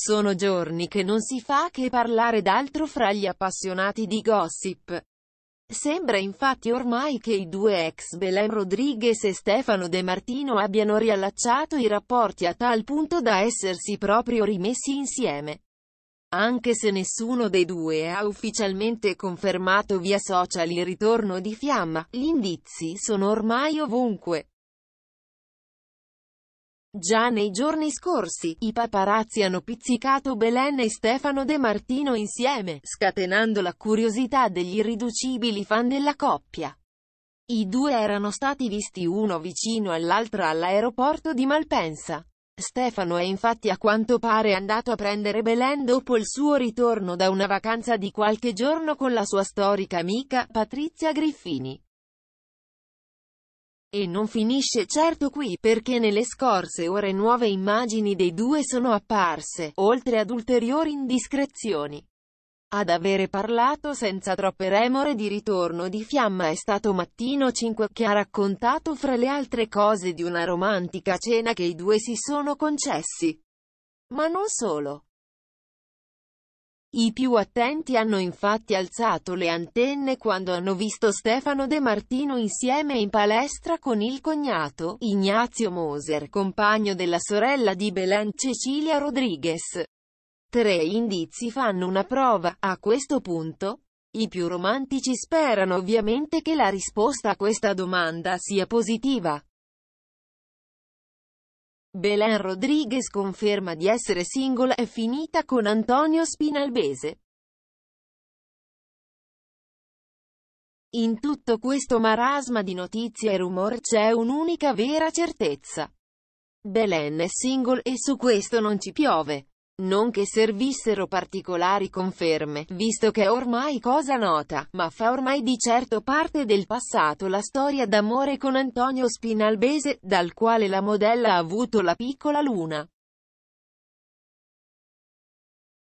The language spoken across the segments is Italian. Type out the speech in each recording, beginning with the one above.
Sono giorni che non si fa che parlare d'altro fra gli appassionati di gossip. Sembra infatti ormai che i due ex Belen Rodriguez e Stefano De Martino abbiano riallacciato i rapporti a tal punto da essersi proprio rimessi insieme. Anche se nessuno dei due ha ufficialmente confermato via social il ritorno di Fiamma, gli indizi sono ormai ovunque. Già nei giorni scorsi, i paparazzi hanno pizzicato Belen e Stefano De Martino insieme, scatenando la curiosità degli irriducibili fan della coppia. I due erano stati visti uno vicino all'altro all'aeroporto di Malpensa. Stefano è infatti a quanto pare andato a prendere Belen dopo il suo ritorno da una vacanza di qualche giorno con la sua storica amica, Patrizia Griffini. E non finisce certo qui perché nelle scorse ore nuove immagini dei due sono apparse, oltre ad ulteriori indiscrezioni. Ad avere parlato senza troppe remore di ritorno di fiamma è stato Mattino 5 che ha raccontato fra le altre cose di una romantica cena che i due si sono concessi. Ma non solo. I più attenti hanno infatti alzato le antenne quando hanno visto Stefano De Martino insieme in palestra con il cognato, Ignazio Moser, compagno della sorella di Belen Cecilia Rodriguez. Tre indizi fanno una prova, a questo punto, i più romantici sperano ovviamente che la risposta a questa domanda sia positiva. Belen Rodriguez conferma di essere single e finita con Antonio Spinalbese. In tutto questo marasma di notizie e rumor c'è un'unica vera certezza. Belen è single e su questo non ci piove. Non che servissero particolari conferme, visto che è ormai cosa nota, ma fa ormai di certo parte del passato la storia d'amore con Antonio Spinalbese, dal quale la modella ha avuto la piccola luna.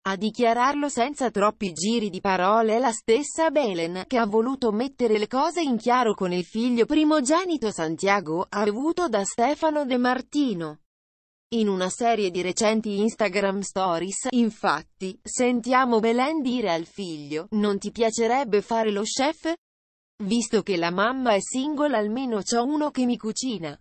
A dichiararlo senza troppi giri di parole è la stessa Belen, che ha voluto mettere le cose in chiaro con il figlio primogenito Santiago, avuto da Stefano De Martino. In una serie di recenti Instagram stories, infatti, sentiamo Belen dire al figlio, non ti piacerebbe fare lo chef? Visto che la mamma è single almeno c'ho uno che mi cucina.